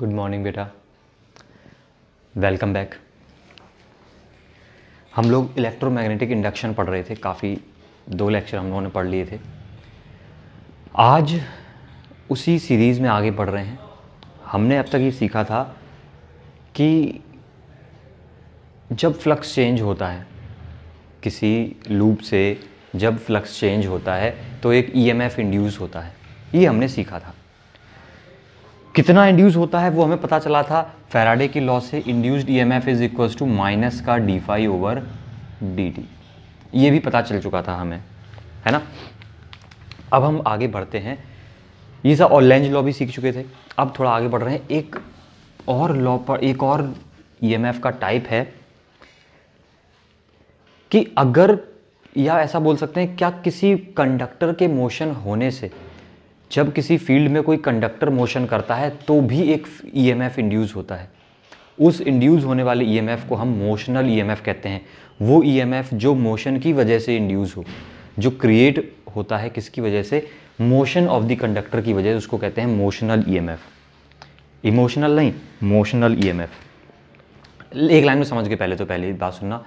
Good morning बेटा welcome back हम लोग इलेक्ट्रोमैग्नेटिक इंडक्शन पढ़ रहे थे काफ़ी दो लेक्चर हम लोगों ने पढ़ लिए थे आज उसी सीरीज़ में आगे बढ़ रहे हैं हमने अब तक ये सीखा था कि जब फ्लक्स चेंज होता है किसी लूप से जब फ्लक्स चेंज होता है तो एक ईएमएफ e इंड्यूस होता है ये हमने सीखा था कितना इंड्यूस होता है वो हमें पता चला था फेराडे की लॉ से induced E M F is equal to minus का D phi over D T ये भी पता चल चुका था हमें है ना अब हम आगे बढ़ते हैं ये सब और लेंज लॉ भी सीख चुके थे अब थोड़ा आगे बढ़ रहे हैं एक और लॉ पर एक और ई e का टाइप है कि अगर या ऐसा बोल सकते हैं क्या किसी कंडक्टर के मोशन होने से जब किसी फील्ड में कोई कंडक्टर मोशन करता है तो भी एक ई e इंड्यूस होता है उस इंड्यूस होने वाले ई e को हम मोशनल ई e कहते हैं वो ई जो मोशन की वजह से इंड्यूस हो जो क्रिएट होता है किसकी वजह से मोशन ऑफ द कंडक्टर की वजह से उसको कहते हैं मोशनल ई इमोशनल नहीं मोशनल ई एक लाइन में समझ के पहले तो पहले बात सुनना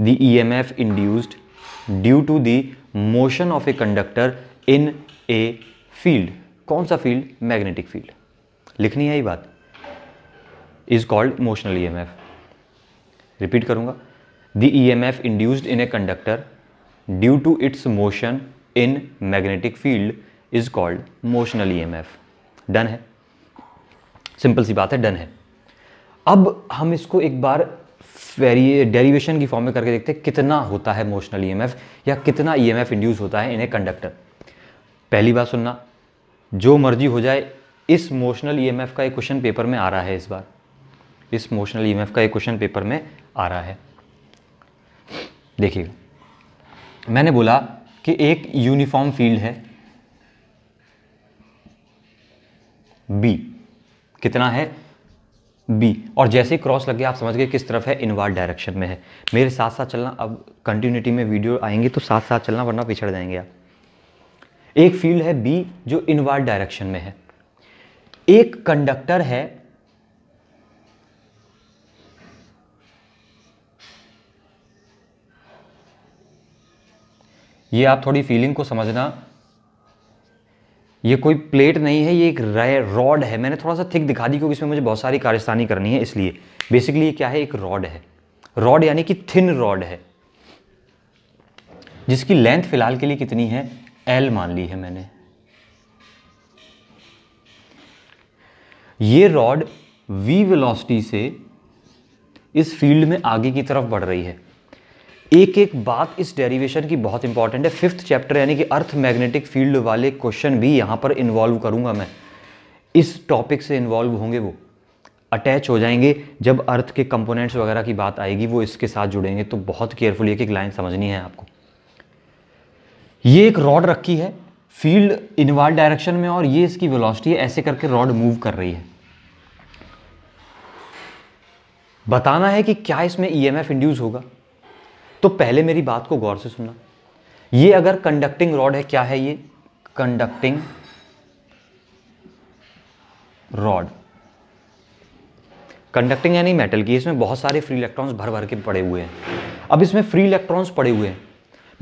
the E M F induced due to the motion of a conductor in a field कौन सा फील्ड मैग्नेटिक फील्ड लिखनी है ये बात is called motional E M F repeat करूंगा the E M F induced in a conductor due to its motion in magnetic field is called motional E M F done है simple सी बात है done है अब हम इसको एक बार वेरी डेरिवेशन की फॉर्म में करके देखते हैं कितना होता है मोशनल ई एम एफ या कितना ई एम एफ इंड्यूस होता है इन ए कंडक्टर पहली बार सुनना जो मर्जी हो जाए इस मोशनल ईएमएफ e का एक क्वेश्चन पेपर में आ रहा है इस बार इस मोशनल ईएमएफ e का एक क्वेश्चन पेपर में आ रहा है देखिए मैंने बोला कि एक यूनिफॉर्म फील्ड है बी कितना है बी और जैसे ही क्रॉस गया आप समझ गए किस तरफ है इनवार्ड डायरेक्शन में है मेरे साथ साथ चलना अब कंटिन्यूटी में वीडियो आएंगे तो साथ साथ चलना वरना पिछड़ जाएंगे आप एक फील्ड है बी जो इनवर्ड डायरेक्शन में है एक कंडक्टर है ये आप थोड़ी फीलिंग को समझना ये कोई प्लेट नहीं है ये एक रॉड है मैंने थोड़ा सा थिक दिखा दी क्योंकि इसमें मुझे बहुत सारी कार्यस्थानी करनी है इसलिए बेसिकली ये क्या है एक रॉड है रॉड यानी कि थिन रॉड है जिसकी लेंथ फिलहाल के लिए कितनी है एल मान ली है मैंने ये रॉड वी वेलोसिटी से इस फील्ड में आगे की तरफ बढ़ रही है एक एक बात इस डेरिवेशन की बहुत इंपॉर्टेंट है फिफ्थ चैप्टर यानी कि अर्थ मैग्नेटिक फील्ड वाले क्वेश्चन भी यहां पर इन्वॉल्व करूंगा मैं इस टॉपिक से इन्वॉल्व होंगे वो अटैच हो जाएंगे जब अर्थ के कंपोनेंट्स वगैरह की बात आएगी वो इसके साथ जुड़ेंगे तो बहुत केयरफुल एक एक लाइन समझनी है आपको ये एक रॉड रखी है फील्ड इनवर्ड डायरेक्शन में और ये इसकी वेलोसिटी है ऐसे करके रॉड मूव कर रही है बताना है कि क्या इसमें ईएमएफ e इंड्यूस होगा तो पहले मेरी बात को गौर से सुनना ये अगर कंडक्टिंग रॉड है क्या है ये कंडक्टिंग रॉड कंडक्टिंग यानी मेटल की इसमें बहुत सारे फ्री इलेक्ट्रॉन्स भर भर के पड़े हुए हैं अब इसमें फ्री इलेक्ट्रॉन्स पड़े हुए हैं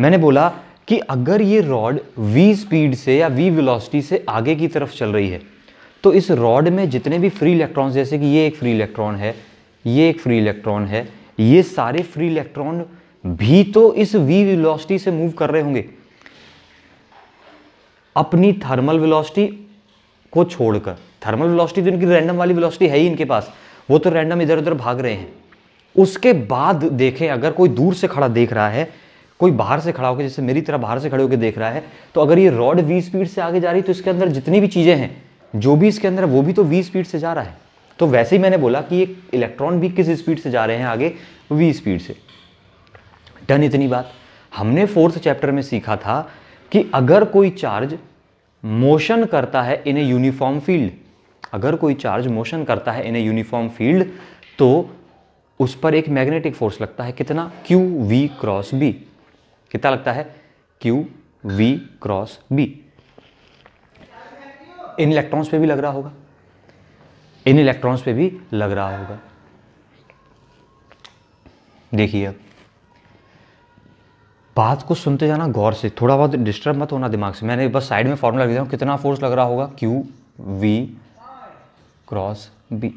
मैंने बोला कि अगर ये रॉड वी स्पीड से या वी वेलोसिटी से आगे की तरफ चल रही है तो इस रॉड में जितने भी फ्री इलेक्ट्रॉन जैसे कि ये एक फ्री इलेक्ट्रॉन है ये एक फ्री इलेक्ट्रॉन है ये सारे फ्री इलेक्ट्रॉन भी तो इस वी वेलोसिटी से मूव कर रहे होंगे अपनी थर्मल वेलोसिटी को छोड़कर थर्मल वेलोसिटी तो इनकी रैंडम वाली वेलोसिटी है ही इनके पास वो तो रैंडम इधर उधर भाग रहे हैं उसके बाद देखें अगर कोई दूर से खड़ा देख रहा है कोई बाहर से खड़ा होकर जैसे मेरी तरह बाहर से खड़े होकर देख रहा है तो अगर ये रॉड वी स्पीड से आगे जा रही है तो इसके अंदर जितनी भी चीज़ें हैं जो भी इसके अंदर है वो भी तो वी स्पीड से जा रहा है तो वैसे ही मैंने बोला कि ये इलेक्ट्रॉन भी किस स्पीड से जा रहे हैं आगे वी स्पीड से डन इतनी बात हमने फोर्थ चैप्टर में सीखा था कि अगर कोई चार्ज मोशन करता है इन ए यूनिफॉर्म फील्ड अगर कोई चार्ज मोशन करता है इन ए यूनिफॉर्म फील्ड तो उस पर एक मैग्नेटिक फोर्स लगता है कितना क्यू वी क्रॉस बी कितना लगता है क्यू वी क्रॉस बी इन इलेक्ट्रॉन्स पे भी लग रहा होगा इन इलेक्ट्रॉन्स पे भी लग रहा होगा देखिए अब बात को सुनते जाना गौर से थोड़ा बहुत डिस्टर्ब मत होना दिमाग से मैंने बस साइड में फॉर्मूला लिख दिया हूँ कितना फोर्स लग रहा होगा क्यू वी क्रॉस बी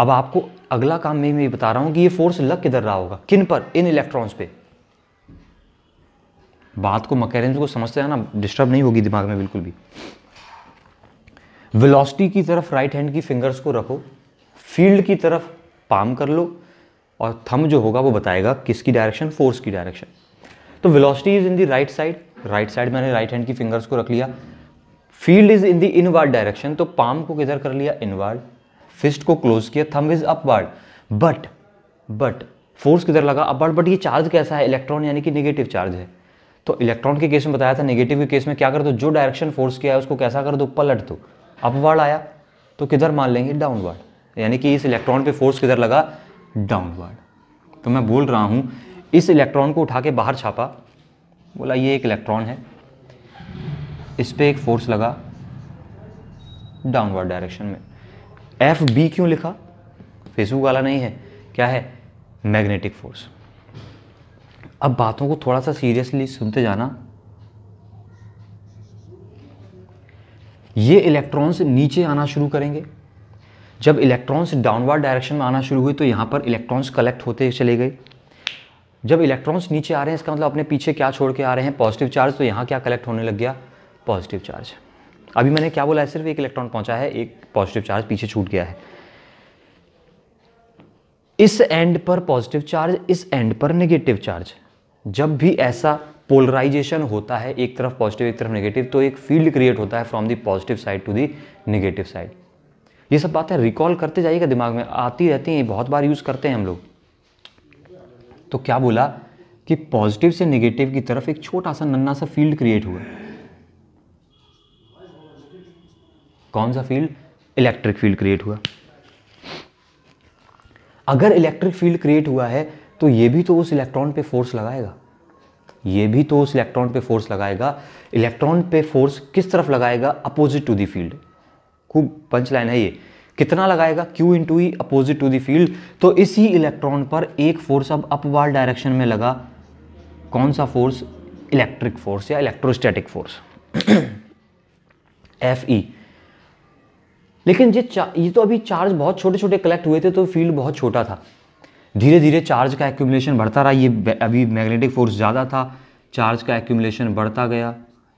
अब आपको अगला काम मैं ये बता रहा हूँ कि ये फोर्स लग किधर रहा होगा किन पर इन इलेक्ट्रॉन्स पे बात को मकैनिज्म को समझते हैं ना डिस्टर्ब नहीं होगी दिमाग में बिल्कुल भी वेलोसिटी की तरफ राइट हैंड की फिंगर्स को रखो फील्ड की तरफ पाम कर लो और थम जो होगा वो बताएगा किसकी डायरेक्शन फोर्स की डायरेक्शन तो velocity is in the right side right side मैंने राइट हैंड की फिंगर्स को रख लिया field is in the inward direction तो पाम को किधर कर लिया इनवर्ड फिस्ट को क्लोज किया thumb is upward but but force किधर लगा अपवर्ड बट ये चार्ज कैसा है इलेक्ट्रॉन यानी कि निगेटिव चार्ज है तो इलेक्ट्रॉन के केस में बताया था नेगेटिव के केस में क्या कर दो जो डायरेक्शन फोर्स किया है उसको कैसा कर दो पलट दो अपवर्ड आया तो किधर मान लेंगे डाउनवर्ड यानी कि इस इलेक्ट्रॉन पे फोर्स किधर लगा डाउनवर्ड तो मैं बोल रहा हूँ इस इलेक्ट्रॉन को उठा के बाहर छापा बोला ये एक इलेक्ट्रॉन है इस पर एक फोर्स लगा डाउनवर्ड डायरेक्शन में एफ बी क्यों लिखा फेसबुक वाला नहीं है क्या है मैग्नेटिक फोर्स अब बातों को थोड़ा सा सीरियसली सुनते जाना ये इलेक्ट्रॉन्स नीचे आना शुरू करेंगे जब इलेक्ट्रॉन्स डाउनवर्ड डायरेक्शन में आना शुरू हुए तो यहाँ पर इलेक्ट्रॉन्स कलेक्ट होते चले गए जब इलेक्ट्रॉन्स नीचे आ रहे हैं इसका मतलब अपने पीछे क्या छोड़ के आ रहे हैं पॉजिटिव चार्ज तो यहाँ क्या कलेक्ट होने लग गया पॉजिटिव चार्ज अभी मैंने क्या बोला है सिर्फ एक इलेक्ट्रॉन पहुंचा है एक पॉजिटिव चार्ज पीछे छूट गया है इस एंड पर पॉजिटिव चार्ज इस एंड पर नेगेटिव चार्ज जब भी ऐसा पोलराइजेशन होता है एक तरफ पॉजिटिव एक तरफ नेगेटिव तो एक फील्ड क्रिएट होता है from the positive side to the negative side ये सब बातें रिकॉल करते जाइएगा दिमाग में आती रहती हैं बहुत बार यूज़ करते हैं हम लोग तो क्या बोला कि पॉजिटिव से नेगेटिव की तरफ एक छोटा सा नन्ना सा फील्ड क्रिएट हुआ कौन सा फील्ड इलेक्ट्रिक फील्ड क्रिएट हुआ अगर इलेक्ट्रिक फील्ड क्रिएट हुआ है तो ये भी तो उस इलेक्ट्रॉन पे फोर्स लगाएगा ये भी तो उस इलेक्ट्रॉन पे फोर्स लगाएगा इलेक्ट्रॉन पे फोर्स किस तरफ लगाएगा अपोजिट टू दी फील्ड खूब पंच लाइन है ये कितना लगाएगा Q into E e, opposite to the field तो इसी इलेक्ट्रॉन पर एक फोर्स अब अपवार डायरेक्शन में लगा कौन सा फोर्स इलेक्ट्रिक फोर्स या इलेक्ट्रोस्टैटिक फोर्स एफ ई लेकिन ये ये तो अभी चार्ज बहुत छोटे छोटे कलेक्ट हुए थे तो फील्ड बहुत छोटा था धीरे धीरे चार्ज का एक्यूमुलेशन बढ़ता रहा ये अभी मैग्नेटिक फोर्स ज़्यादा था चार्ज का एक्यूमुलेशन बढ़ता गया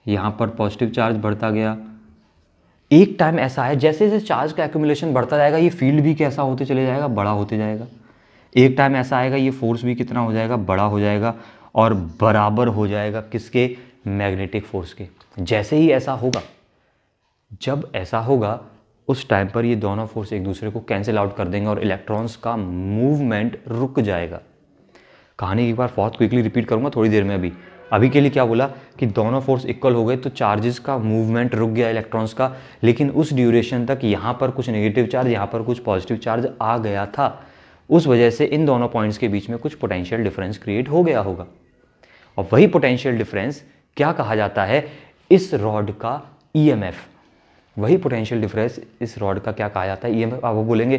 यहाँ पर पॉजिटिव चार्ज बढ़ता गया एक टाइम ऐसा है जैसे जैसे चार्ज का एक्यूमुलेशन बढ़ता जाएगा ये फील्ड भी कैसा होते चले जाएगा बड़ा होते जाएगा एक टाइम ऐसा आएगा ये फोर्स भी कितना हो जाएगा बड़ा हो जाएगा और बराबर हो जाएगा किसके मैग्नेटिक फोर्स के जैसे ही ऐसा होगा जब ऐसा होगा उस टाइम पर ये दोनों फोर्स एक दूसरे को कैंसिल आउट कर देंगे और इलेक्ट्रॉन्स का मूवमेंट रुक जाएगा कहानी एक बार बहुत क्विकली रिपीट करूँगा थोड़ी देर में अभी अभी के लिए क्या बोला कि दोनों फोर्स इक्वल हो गए तो चार्जेस का मूवमेंट रुक गया इलेक्ट्रॉन्स का लेकिन उस ड्यूरेशन तक यहाँ पर कुछ नेगेटिव चार्ज यहाँ पर कुछ पॉजिटिव चार्ज आ गया था उस वजह से इन दोनों पॉइंट्स के बीच में कुछ पोटेंशियल डिफरेंस क्रिएट हो गया होगा और वही पोटेंशियल डिफरेंस क्या कहा जाता है इस रॉड का ई e वही पोटेंशियल डिफरेंस इस रॉड का क्या कहा जाता है ई आप वो बोलेंगे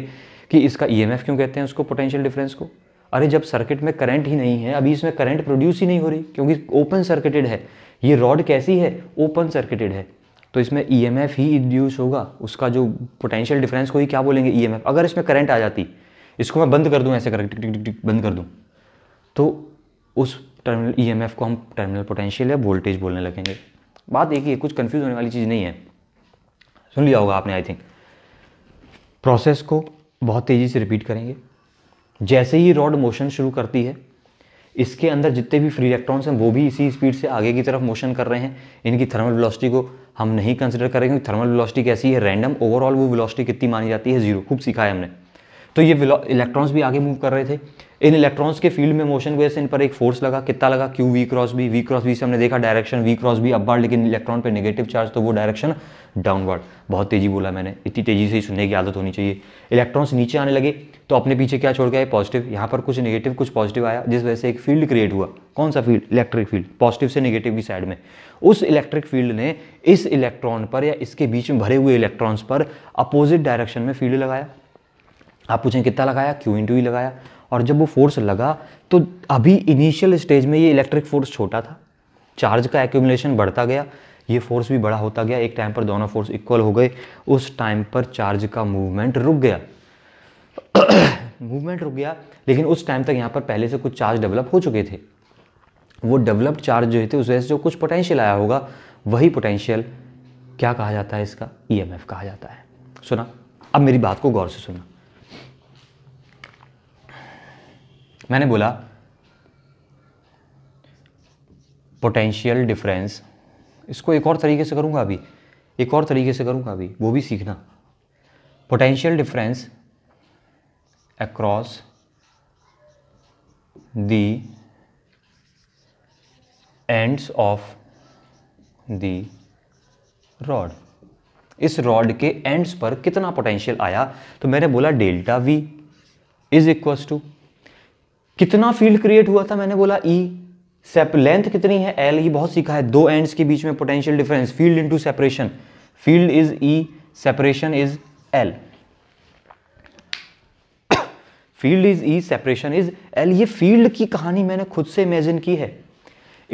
कि इसका ई क्यों कहते हैं उसको पोटेंशियल डिफरेंस को अरे जब सर्किट में करंट ही नहीं है अभी इसमें करंट प्रोड्यूस ही नहीं हो रही क्योंकि ओपन सर्किटेड है ये रॉड कैसी है ओपन सर्किटेड है तो इसमें ई ही इंड्यूस होगा उसका जो पोटेंशियल डिफरेंस को ही क्या बोलेंगे ई अगर इसमें करंट आ जाती इसको मैं बंद कर दूँ ऐसे करंट टिक टिक बंद कर दूँ तो उस टर्मिनल ई को हम टर्मिनल पोटेंशियल या वोल्टेज बोलने लगेंगे बात एक ही है कुछ कन्फ्यूज़ होने वाली चीज़ नहीं है सुन लिया होगा आपने आई थिंक प्रोसेस को बहुत तेज़ी से रिपीट करेंगे जैसे ही रॉड मोशन शुरू करती है इसके अंदर जितने भी फ्री इलेक्ट्रॉन्स हैं वो भी इसी स्पीड से आगे की तरफ मोशन कर रहे हैं इनकी थर्मल वेलोसिटी को हम नहीं कंसिडर करेंगे क्योंकि थर्मल वेलोसिटी कैसी है रैंडम ओवरऑल वो वेलोसिटी कितनी मानी जाती है जीरो खूब सीखा है हमने तो ये इलेक्ट्रॉन्स भी आगे मूव कर रहे थे इन इलेक्ट्रॉन्स के फील्ड में मोशन वजह से इन पर एक फोर्स लगा कितना लगा Q V cross B V cross B से हमने देखा direction V cross B upward लेकिन इलेक्ट्रॉन पे नेगेटिव चार्ज तो वो डायरेक्शन डाउनवर्ड बहुत तेजी बोला मैंने इतनी तेजी से ही सुनने की आदत होनी चाहिए इलेक्ट्रॉन्स नीचे आने लगे तो अपने पीछे क्या छोड़ गया पॉजिटिव यहाँ पर कुछ नेगेटिव कुछ पॉजिटिव आया जिस वजह से एक फील्ड क्रिएट हुआ कौन सा फील्ड इलेक्ट्रिक फील्ड पॉजिटिव से नेगेटिव की साइड में उस इलेक्ट्रिक फील्ड ने इस इलेक्ट्रॉन पर या इसके बीच में भरे हुए इलेक्ट्रॉन्स पर अपोजिट डायरेक्शन में फील्ड लगाया आप पूछें कितना लगाया क्यू इंटू ही लगाया और जब वो फोर्स लगा तो अभी इनिशियल स्टेज में ये इलेक्ट्रिक फोर्स छोटा था चार्ज का एक्यूमुलेशन बढ़ता गया ये फोर्स भी बड़ा होता गया एक टाइम पर दोनों फोर्स इक्वल हो गए उस टाइम पर चार्ज का मूवमेंट रुक गया मूवमेंट रुक गया लेकिन उस टाइम तक यहाँ पर पहले से कुछ चार्ज डेवलप हो चुके थे वो डेवलप्ड चार्ज जो थे उस वजह से जो कुछ पोटेंशियल आया होगा वही पोटेंशियल क्या कहा जाता है इसका ई e कहा जाता है सुना अब मेरी बात को गौर से सुनना मैंने बोला पोटेंशियल डिफरेंस इसको एक और तरीके से करूँगा अभी एक और तरीके से करूँगा अभी वो भी सीखना potential difference across the ends of the rod इस रॉड के एंड्स पर कितना पोटेंशियल आया तो मैंने बोला delta V is equals to कितना फील्ड क्रिएट हुआ था मैंने बोला ई सेप लेंथ कितनी है एल ये बहुत सीखा है दो एंड्स के बीच में potential difference field into separation field is E separation is L field is E separation is L ये फील्ड की कहानी मैंने खुद से इमेजिन की है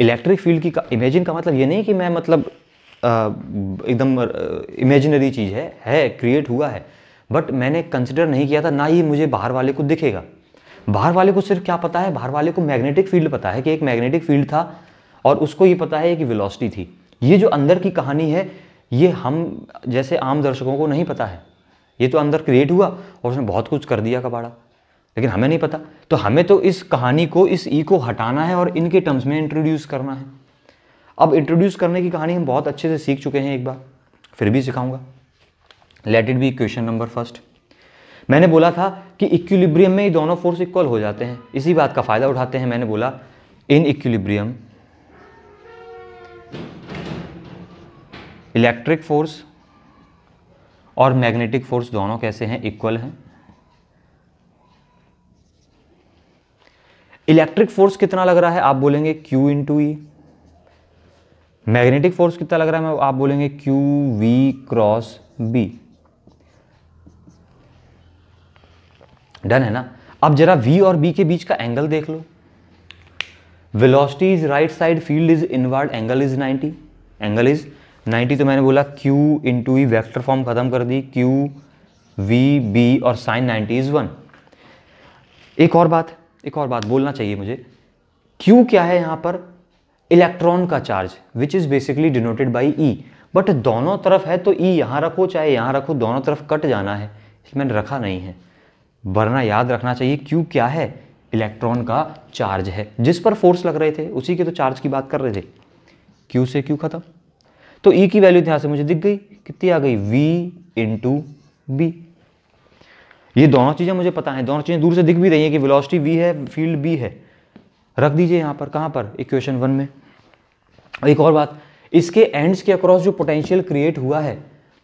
इलेक्ट्रिक फील्ड की इमेजिन का मतलब ये नहीं कि मैं मतलब एकदम इमेजिनरी चीज़ है है क्रिएट हुआ है बट मैंने कंसिडर नहीं किया था ना ही मुझे बाहर वाले को दिखेगा बाहर वाले को सिर्फ क्या पता है बाहर वाले को मैग्नेटिक फील्ड पता है कि एक मैग्नेटिक फील्ड था और उसको ये पता है कि विलॉसिटी थी ये जो अंदर की कहानी है ये हम जैसे आम दर्शकों को नहीं पता है ये तो अंदर क्रिएट हुआ और उसने बहुत कुछ कर दिया कबाड़ा लेकिन हमें नहीं पता तो हमें तो इस कहानी को इस ई e को हटाना है और इनके टर्म्स में इंट्रोड्यूस करना है अब इंट्रोड्यूस करने की कहानी हम बहुत अच्छे से सीख चुके हैं एक बार फिर भी सिखाऊंगा let it be question number first मैंने बोला था कि इक्विलिब्रियम में ही दोनों फोर्स इक्वल हो जाते हैं इसी बात का फ़ायदा उठाते हैं मैंने बोला इन इक्विलिब्रियम इलेक्ट्रिक फोर्स और मैग्नेटिक फोर्स दोनों कैसे हैं इक्वल हैं इलेक्ट्रिक फोर्स कितना लग रहा है आप बोलेंगे Q into E magnetic force कितना लग रहा है आप बोलेंगे Q V cross B done है ना अब जरा वी और बी के बीच का एंगल देख लो velocity is right side field is inward angle is 90 angle is 90 तो मैंने बोला Q in E vector form खत्म कर दी क्यू वी बी और साइन 90 इज वन एक और बात एक और बात बोलना चाहिए मुझे क्यू क्या है यहां पर इलेक्ट्रॉन का charge which is basically denoted by E but दोनों तरफ है तो ई e रखो चाहे यहां रखो दोनों तरफ कट जाना है इसलिए मैंने रखा नहीं है वरना याद रखना चाहिए क्यू क्या है इलेक्ट्रॉन का चार्ज है जिस पर फोर्स लग रहे थे उसी के तो चार्ज की बात कर रहे थे क्यू से क्यू खत्म तो ई e की वैल्यू ध्यान से मुझे दिख गई कितनी आ गई वी इंटू बी ये दोनों चीज़ें मुझे पता है दोनों चीज़ें दूर से दिख भी रही है कि वेलोसिटी वी है फील्ड बी है रख दीजिए यहां पर कहां पर इक्वेशन वन में एक और बात इसके एंड्स के अक्रॉस जो पोटेंशियल क्रिएट हुआ है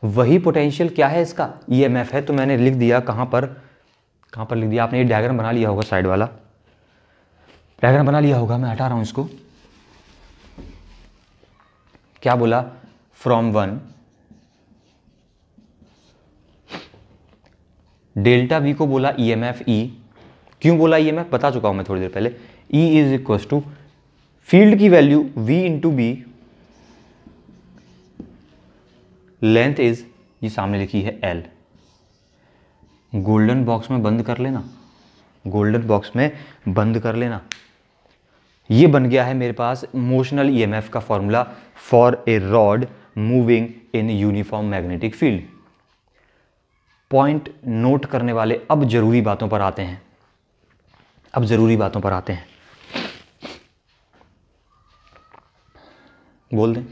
वही पोटेंशियल क्या है इसका ईएमएफ e है तो मैंने लिख दिया कहां पर कहाँ पर लिख दिया आपने ये डायग्राम बना लिया होगा साइड वाला डायग्राम बना लिया होगा मैं हटा रहा हूँ इसको क्या बोला फ्रॉम वन डेल्टा वी को बोला ई एम एफ ई क्यों बोला ई एम एफ बता चुका हूँ मैं थोड़ी देर पहले E is equal to field की value V into B length is ये सामने लिखी है एल गोल्डन बॉक्स में बंद कर लेना गोल्डन बॉक्स में बंद कर लेना ये बन गया है मेरे पास मोशनल ईएमएफ e का formula for a rod moving in uniform magnetic field point note करने वाले अब जरूरी बातों पर आते हैं अब जरूरी बातों पर आते हैं बोल दें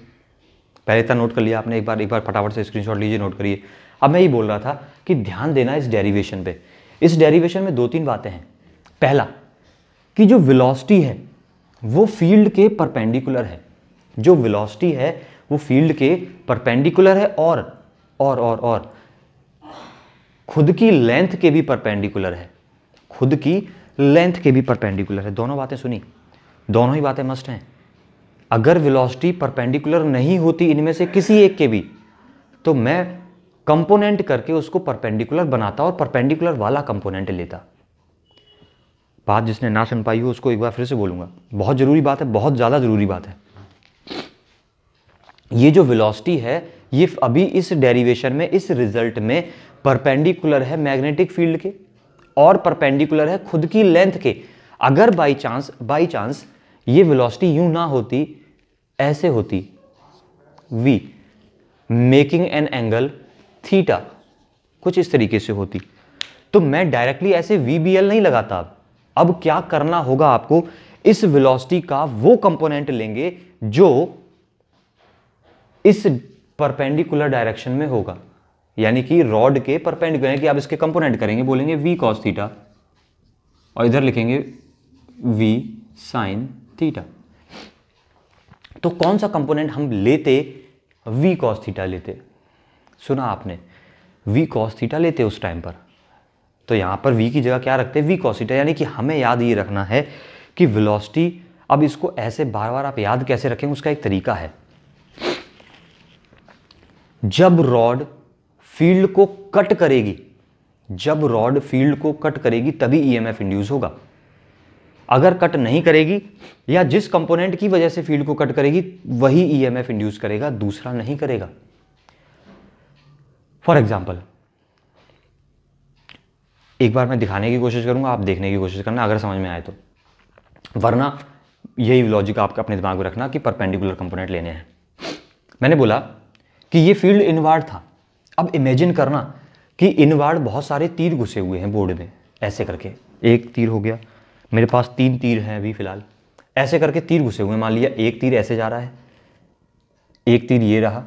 पहले तो नोट कर लिया आपने एक बार एक बार फटाफट से स्क्रीनशॉट लीजिए नोट करिए अब मैं ये बोल रहा था कि ध्यान देना इस डेरिवेशन पे इस डेरिवेशन में दो तीन बातें हैं पहला कि जो विलॉसिटी है वो फील्ड के परपेंडिकुलर है जो विलॉसिटी है वो फील्ड के परपेंडिकुलर है और और और और खुद की लेंथ के भी परपेंडिकुलर है खुद की लेंथ के भी परपेंडिकुलर है दोनों बातें सुनी दोनों ही बातें मस्ट हैं अगर विलॉसिटी परपेंडिकुलर नहीं होती इनमें से किसी एक के भी तो मैं कंपोनेंट करके उसको परपेंडिकुलर बनाता और परपेंडिकुलर वाला कंपोनेंट लेता बात जिसने ना सुन पाई हो उसको एक बार फिर से बोलूंगा बहुत ज़रूरी बात है बहुत ज़्यादा ज़रूरी बात है ये जो वेलोसिटी है ये अभी इस डेरिवेशन में इस रिजल्ट में परपेंडिकुलर है मैग्नेटिक फील्ड के और परपेंडिकुलर है खुद की लेंथ के अगर बाई चांस बाई चांस ये वेलोसिटी यूं ना होती ऐसे होती V making an angle theta कुछ इस तरीके से होती तो मैं डायरेक्टली ऐसे वी नहीं लगाता अब क्या करना होगा आपको इस वेलोसिटी का वो कंपोनेंट लेंगे जो इस परपेंडिकुलर डायरेक्शन में होगा यानी कि रॉड के परपेंडिकुलर कि आप इसके कंपोनेंट करेंगे बोलेंगे वी कॉस थीटा और इधर लिखेंगे वी साइन थीटा तो कौन सा कंपोनेंट हम लेते वी कॉस थीटा लेते सुना आपने वी कॉस थीटा लेते उस टाइम पर तो यहाँ पर वी की जगह क्या रखते हैं वी कॉस थीटा यानी कि हमें याद ये रखना है कि वेलोसिटी अब इसको ऐसे बार बार आप याद कैसे रखें उसका एक तरीका है जब रॉड फील्ड को कट करेगी जब रॉड फील्ड को कट करेगी तभी ईएमएफ e इंड्यूस होगा अगर कट नहीं करेगी या जिस कंपोनेंट की वजह से फील्ड को कट करेगी वही ईएमएफ e इंड्यूस करेगा दूसरा नहीं करेगा फॉर एग्जाम्पल एक बार मैं दिखाने की कोशिश करूँगा आप देखने की कोशिश करना अगर समझ में आए तो वरना यही लॉजिक आपका अपने दिमाग में रखना कि परपेंडिकुलर कंपोनेंट लेने हैं मैंने बोला कि ये फील्ड इनवार्ड था अब इमेजिन करना कि इनवार्ड बहुत सारे तीर घुसे हुए हैं बोर्ड में ऐसे करके एक तीर हो गया मेरे पास तीन तीर हैं अभी फिलहाल ऐसे करके तीर घुसे हुए हैं मान लिया एक तीर ऐसे जा रहा है एक तीर ये रहा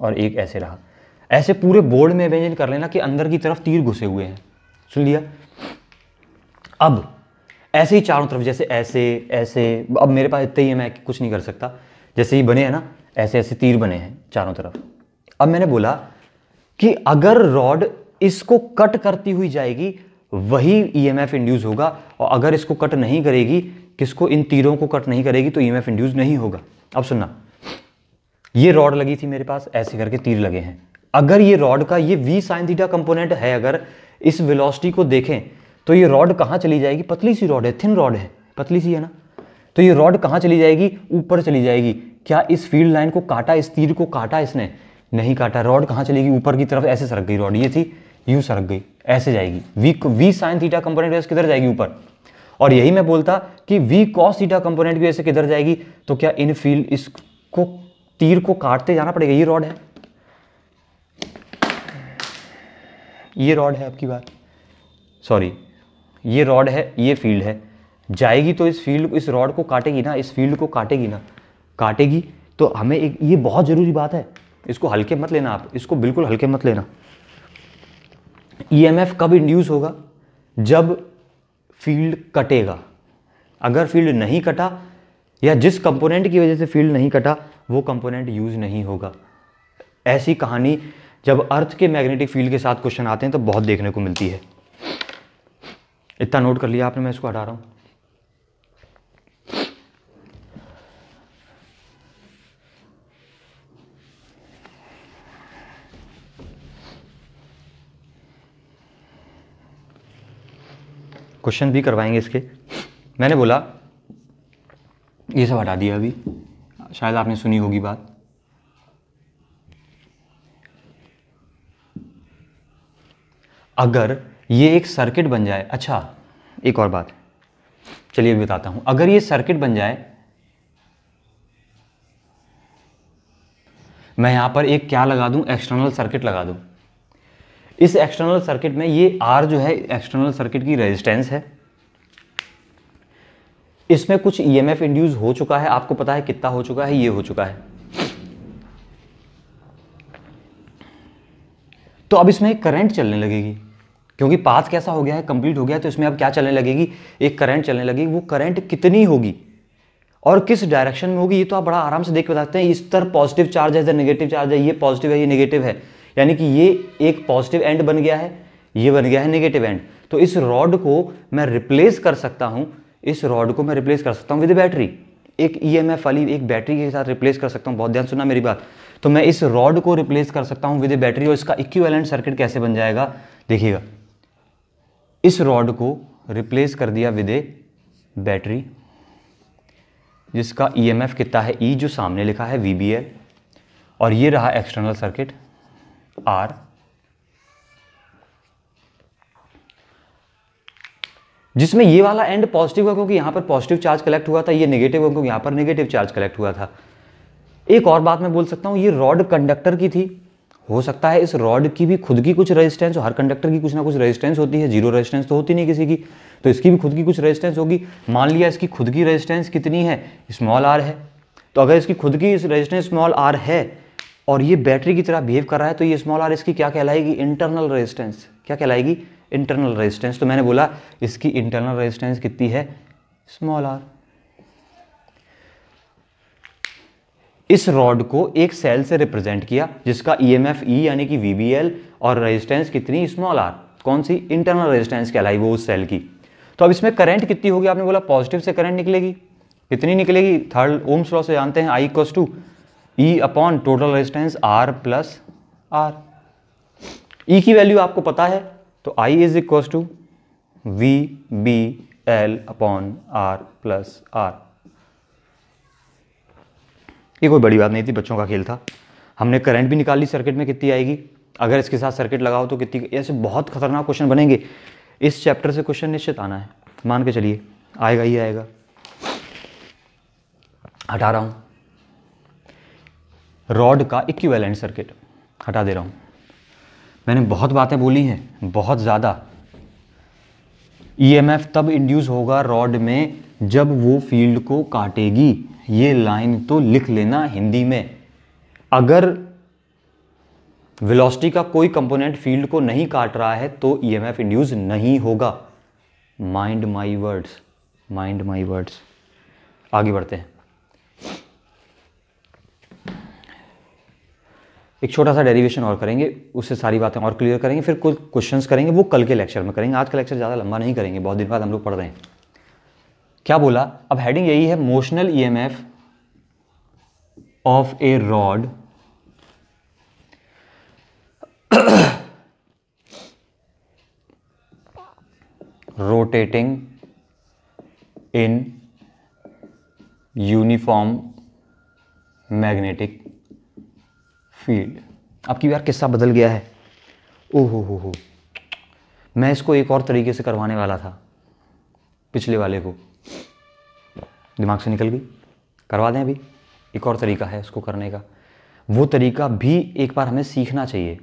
और एक ऐसे रहा ऐसे पूरे बोर्ड में इमेजिन कर लेना कि अंदर की तरफ तीर घुसे हुए हैं सुन लिया अब ऐसे ही चारों तरफ जैसे ऐसे ऐसे अब मेरे पास इतना ही है मैं कुछ नहीं कर सकता जैसे ही बने हैं ना ऐसे ऐसे तीर बने हैं चारों तरफ अब मैंने बोला कि अगर रॉड इसको कट करती हुई जाएगी वही ई एम एफ इंड्यूस होगा और अगर इसको कट नहीं करेगी किसको इन तीरों को कट नहीं करेगी तो ई एम एफ इंड्यूस नहीं होगा अब सुनना ये रॉड लगी थी मेरे पास ऐसे करके तीर लगे हैं अगर ये रॉड का ये वी साइन थीटा कंपोनेंट है अगर इस वेलोसिटी को देखें तो ये रॉड कहाँ चली जाएगी पतली सी रॉड है थिन रॉड है पतली सी है ना तो ये रॉड कहाँ चली जाएगी ऊपर चली जाएगी क्या इस फील्ड लाइन को काटा इस तीर को काटा इसने नहीं काटा रॉड कहाँ चलेगी ऊपर की तरफ ऐसे सरक गई रॉड ये थी यू सरक गई ऐसे जाएगी V V sine theta component वैसे किधर जाएगी ऊपर और यही मैं बोलता कि वी कॉस थीटा कंपोनेंट की ऐसे किधर जाएगी तो क्या इन फील्ड इसको तीर को काटते जाना पड़ेगा ये रॉड है ये रॉड है आपकी बात सॉरी ये रॉड है ये फील्ड है जाएगी तो इस फील्ड इस रॉड को काटेगी ना इस फील्ड को काटेगी ना काटेगी तो हमें एक ये बहुत ज़रूरी बात है इसको हल्के मत लेना आप इसको बिल्कुल हल्के मत लेना ईएमएफ e कब इंड्यूस होगा जब फील्ड कटेगा अगर फील्ड नहीं कटा या जिस कंपोनेंट की वजह से फील्ड नहीं कटा वो कंपोनेंट यूज़ नहीं होगा ऐसी कहानी जब अर्थ के मैग्नेटिक फील्ड के साथ क्वेश्चन आते हैं तो बहुत देखने को मिलती है इतना नोट कर लिया आपने मैं इसको हटा रहा हूं क्वेश्चन भी करवाएंगे इसके मैंने बोला ये सब हटा दिया अभी शायद आपने सुनी होगी बात अगर ये एक सर्किट बन जाए अच्छा एक और बात चलिए बताता हूं अगर ये सर्किट बन जाए मैं यहां पर एक क्या लगा दूं एक्सटर्नल सर्किट लगा दूं इस एक्सटर्नल सर्किट में ये आर जो है एक्सटर्नल सर्किट की रेजिस्टेंस है इसमें कुछ ई एम एफ इंड्यूज हो चुका है आपको पता है कितना हो चुका है ये हो चुका है तो अब इसमें करंट चलने लगेगी क्योंकि पाथ कैसा हो गया है कंप्लीट हो गया है तो इसमें अब क्या चलने लगेगी एक करंट चलने लगेगी वो करंट कितनी होगी और किस डायरेक्शन में होगी ये तो आप बड़ा आराम से देख बताते हैं इस तरह पॉजिटिव चार्ज है नेगेटिव चार्ज है ये पॉजिटिव है ये नेगेटिव है यानी कि ये एक पॉजिटिव एंड बन गया है ये बन गया है नेगेटिव एंड तो इस रॉड को मैं रिप्लेस कर सकता हूँ इस रॉड को मैं रिप्लेस कर सकता हूँ विद बैटरी एक ई एम एफ वाली एक बैटरी के साथ रिप्लेस कर सकता हूँ बहुत ध्यान सुना मेरी बात तो मैं इस रॉड को रिप्लेस कर सकता हूँ विद बैटरी और इसका इक्विवेलेंट सर्किट कैसे बन जाएगा देखिएगा इस रॉड को रिप्लेस कर दिया विद ए बैटरी जिसका ईएमएफ e कितना है ई e जो सामने लिखा है वी और ये रहा एक्सटर्नल सर्किट आर जिसमें ये वाला एंड पॉजिटिव है क्योंकि यहां पर पॉजिटिव चार्ज कलेक्ट हुआ था ये नेगेटिव है क्योंकि यहां पर नेगेटिव चार्ज कलेक्ट हुआ था एक और बात मैं बोल सकता हूं ये रॉड कंडक्टर की थी हो सकता है इस रॉड की भी खुद की कुछ रेजिस्टेंस हर कंडक्टर की कुछ ना कुछ रेजिस्टेंस होती है जीरो रेजिस्टेंस तो होती नहीं किसी की तो इसकी भी खुद की कुछ रेजिस्टेंस होगी मान लिया इसकी खुद की रेजिस्टेंस कितनी है स्मॉल आर है तो अगर इसकी खुद की इस रेजिस्टेंस स्मॉल आर है और ये बैटरी की तरह बिहेव कर रहा है तो ये स्मॉल आर इसकी क्या कहलाएगी इंटरनल रेजिस्टेंस क्या कहलाएगी इंटरनल रेजिस्टेंस तो मैंने बोला इसकी इंटरनल रेजिस्टेंस कितनी है स्मॉल आर इस रॉड को एक सेल से रिप्रेजेंट किया जिसका ई एम एफ ई यानी कि वी और रेजिस्टेंस कितनी स्मॉल आर कौन सी इंटरनल रेजिस्टेंस कहलाई वो उस सेल की तो अब इसमें करंट कितनी होगी आपने बोला पॉजिटिव से करंट निकलेगी कितनी निकलेगी थर्ड ओम्स लॉ से जानते हैं I equals to E upon total resistance R plus R E की वैल्यू आपको पता है तो I is equals to V B L upon R plus R ये कोई बड़ी बात नहीं थी बच्चों का खेल था हमने करंट भी निकाल ली सर्किट में कितनी आएगी अगर इसके साथ सर्किट लगाओ तो कितनी ऐसे बहुत खतरनाक क्वेश्चन बनेंगे इस चैप्टर से क्वेश्चन निश्चित आना है मान के चलिए आएगा ही आएगा हटा रहा हूँ रॉड का इक्विवेलेंट सर्किट हटा दे रहा हूँ मैंने बहुत बातें बोली हैं बहुत ज़्यादा ईएमएफ e तब इंड्यूस होगा रॉड में जब वो फील्ड को काटेगी ये लाइन तो लिख लेना हिंदी में अगर वेलोसिटी का कोई कंपोनेंट फील्ड को नहीं काट रहा है तो ईएमएफ e इंड्यूस नहीं होगा mind my words mind my words आगे बढ़ते हैं एक छोटा सा डेरिवेशन और करेंगे उससे सारी बातें और क्लियर करेंगे फिर कुछ क्वेश्चंस करेंगे वो कल के लेक्चर में करेंगे आज का लेक्चर ज़्यादा लंबा नहीं करेंगे बहुत दिन बाद हम लोग पढ़ रहे हैं क्या बोला अब हेडिंग यही है motional E of a rod rotating in uniform magnetic field आपकी यार किस्सा बदल गया है ओहो हो हो मैं इसको एक और तरीके से करवाने वाला था पिछले वाले को दिमाग से निकल गई करवा दें अभी एक और तरीका है उसको करने का वो तरीका भी एक बार हमें सीखना चाहिए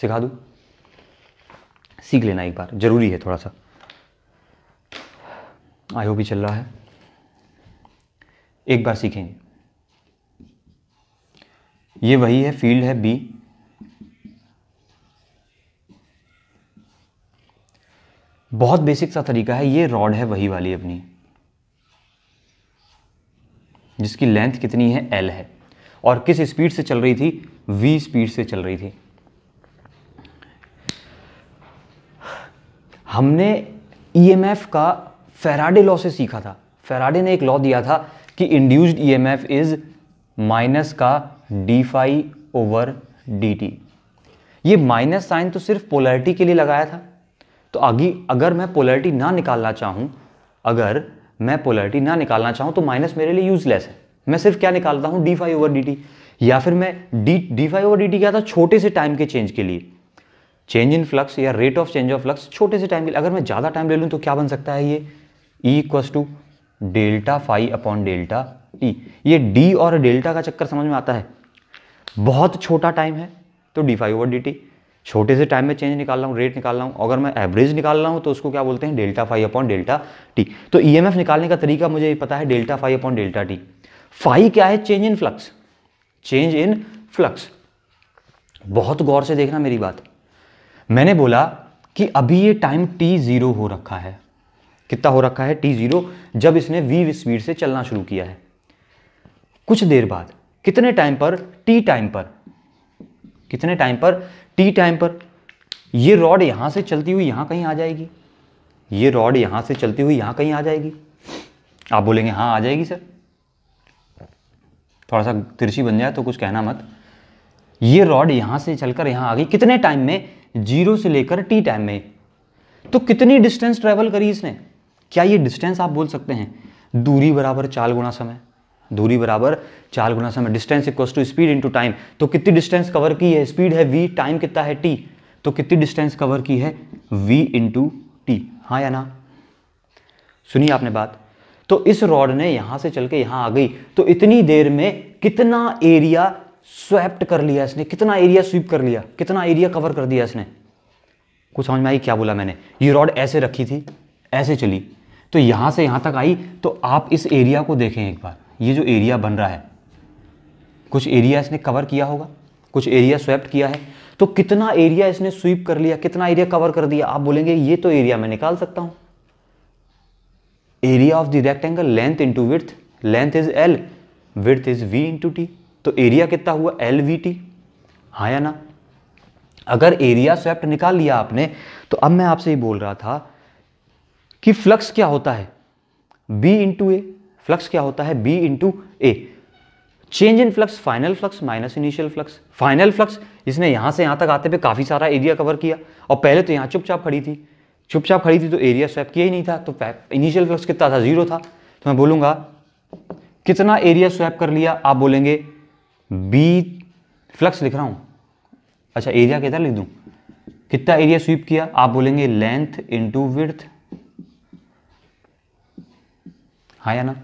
सिखा दूँ सीख लेना एक बार ज़रूरी है थोड़ा सा आयो भी चल रहा है एक बार सीखेंगे ये वही है फील्ड है बी बहुत बेसिक सा तरीका है ये रॉड है वही वाली अपनी जिसकी लेंथ कितनी है एल है और किस स्पीड से चल रही थी वी स्पीड से चल रही थी हमने ईएमएफ e का फेराडे लॉ से सीखा था फेराडे ने एक लॉ दिया था कि इंड्यूस्ड ईएमएफ इज माइनस का D phi over D T ये माइनस साइन तो सिर्फ पोलैरिटी के लिए लगाया था तो आगे अगर मैं पोलैरिटी ना निकालना चाहूं अगर मैं पोलरिटी ना निकालना चाहूँ तो माइनस मेरे लिए यूजलेस है मैं सिर्फ क्या निकालता हूँ D five over D T या फिर मैं D D five over D T क्या था छोटे से टाइम के चेंज के लिए चेंज इन फ्लक्स या rate of change of flux छोटे से टाइम के लिए अगर मैं ज़्यादा टाइम ले लूँ तो क्या बन सकता है ये E equals to delta phi upon delta T ये डी और डेल्टा का चक्कर समझ में आता है बहुत छोटा टाइम है तो D five over D T छोटे से टाइम में चेंज निकाल रहा हूँ रेट निकाल रहा हूँ अगर मैं एवरेज निकाल रहा हूँ तो उसको क्या बोलते हैं delta five upon delta T तो ई निकालने का तरीका मुझे पता है delta five upon delta T five क्या है change in flux change in flux बहुत गौर से देखना मेरी बात मैंने बोला कि अभी ये टाइम टी ज़ीरो हो रखा है कितना हो रखा है टी ज़ीरो जब इसने वी स्पीड से चलना शुरू किया है कुछ देर बाद कितने टाइम पर टी टाइम पर कितने टाइम पर टी टाइम पर ये रॉड यहाँ से चलती हुई यहाँ कहीं आ जाएगी ये रॉड यहाँ से चलती हुई यहाँ कहीं आ जाएगी आप बोलेंगे हाँ आ जाएगी सर थोड़ा सा तिरछी बन जाए तो कुछ कहना मत ये रॉड यहाँ से चलकर यहाँ आ गई कितने टाइम में जीरो से लेकर टी टाइम में तो कितनी डिस्टेंस ट्रेवल करी इसने क्या ये डिस्टेंस आप बोल सकते हैं दूरी बराबर चाल गुणा समय दूरी बराबर चार गुना समय distance equal to speed into time तो कितनी डिस्टेंस कवर की है स्पीड है वी टाइम कितना है टी तो कितनी डिस्टेंस कवर की है वी इंटू टी हाँ या ना सुनिए आपने बात तो इस रॉड ने यहां से चल के यहां आ गई तो इतनी देर में कितना एरिया स्वेप्ट कर लिया इसने कितना एरिया स्वीप कर लिया कितना एरिया कवर कर दिया इसने कुछ समझ में आई क्या बोला मैंने ये रॉड ऐसे रखी थी ऐसे चली तो यहां से यहां तक आई तो आप इस एरिया को देखें एक बार ये जो एरिया बन रहा है कुछ एरिया इसने कवर किया होगा कुछ एरिया स्वेप्ट किया है तो कितना एरिया इसने स्वीप कर लिया कितना एरिया कवर कर दिया आप बोलेंगे ये तो एरिया मैं निकाल सकता हूं area of the rectangle length into width length is L width is V into T तो एरिया कितना हुआ एल वी टी हाँ या ना अगर एरिया स्वेप्ट निकाल लिया आपने तो अब मैं आपसे ये बोल रहा था कि फ्लक्स क्या होता है बी इंटू ए फ्लक्स क्या होता है B into A change in flux final flux minus initial flux final flux इसने यहां से यहां तक आते पे काफ़ी सारा एरिया कवर किया और पहले तो यहां चुपचाप खड़ी थी चुपचाप खड़ी थी तो एरिया स्वैप किया ही नहीं था तो इनिशियल फ्लक्स कितना था जीरो था तो मैं बोलूंगा कितना एरिया स्वैप कर लिया आप बोलेंगे बी फ्लक्स लिख रहा हूं अच्छा एरिया कितना लिख दू कितना एरिया स्वीप किया आप बोलेंगे लेंथ इंटू विर्थ हाँ या ना